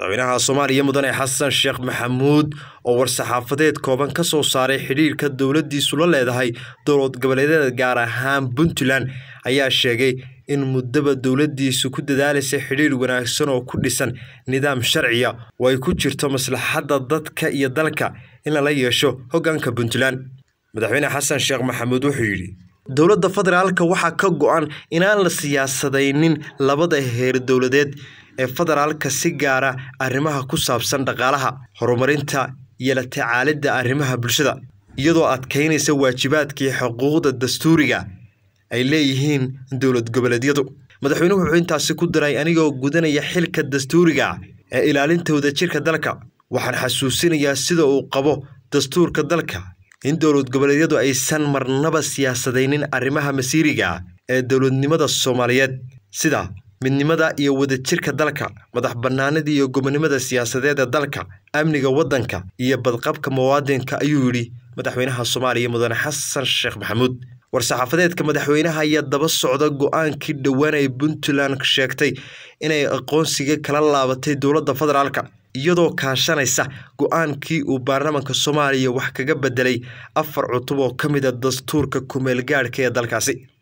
madaxweynaha soomaaliya mudane xasan sheekh maxamuud oo war-saxaafadeed kooban ka soo saaray xidhiirka dowladdiisu la leedahay dowlad goboleedyada gaar ahaan puntland ayaa sheegay in muddaba dowladdiisu ku dadaalaysa xidhiir wanaagsan oo ku dhisan nidaam sharciya oo ay ku jirto maslaxadda dadka iyo dalka in lala yeesho hoggaanka puntland madaxweyne xasan sheekh maxamuud wuxuu yidhi dowladda federaalka waxaa ka go'an inaan la siyaasadaynin labada heer dowladeed ee federaalka si gaara arrimaha ku saabsan dhaqaalaha horumarinta iyo la tacaalidda arrimaha bulshada iyadoo adkaynaysa waajibaadkii xuquuqda dastuuriga ay leeyihiin dowlad goboleedyadu madaxweynuhu wuxuu intaasi ku diray anigoo gudanaya xilka dastuuriga ee ilaalinta wadajirka dalka waxaan xasuusinayaa sida uu qabo dastuurka dalka in dowlad goboleedyadu aysan marnaba siyaasadaynin arrimaha masiiriga ah ee dowladnimada soomaaliyeed sida midnimada iyo wadajirka dalka madax bannaanida iyo gobonimada siyaasadeed ee dalka amniga waddanka iyo badqabka muwaadinka ayuu yidhi madaxweynaha soomaaliya mudane xasan sheekh maxamuud war-saxaafadeedka madaxweynaha ayaa daba socda go-aankii dhowaan ay puntland sheegtay inay aqoonsiga kala laabatay dowladda federaalka iyadoo kaashanaysa go-aankii uu baarlamaanka soomaaliya wax kaga bedelay afar cutub oo ka mid a ah dastuurka kumeelgaadhka ah ee dalkaasi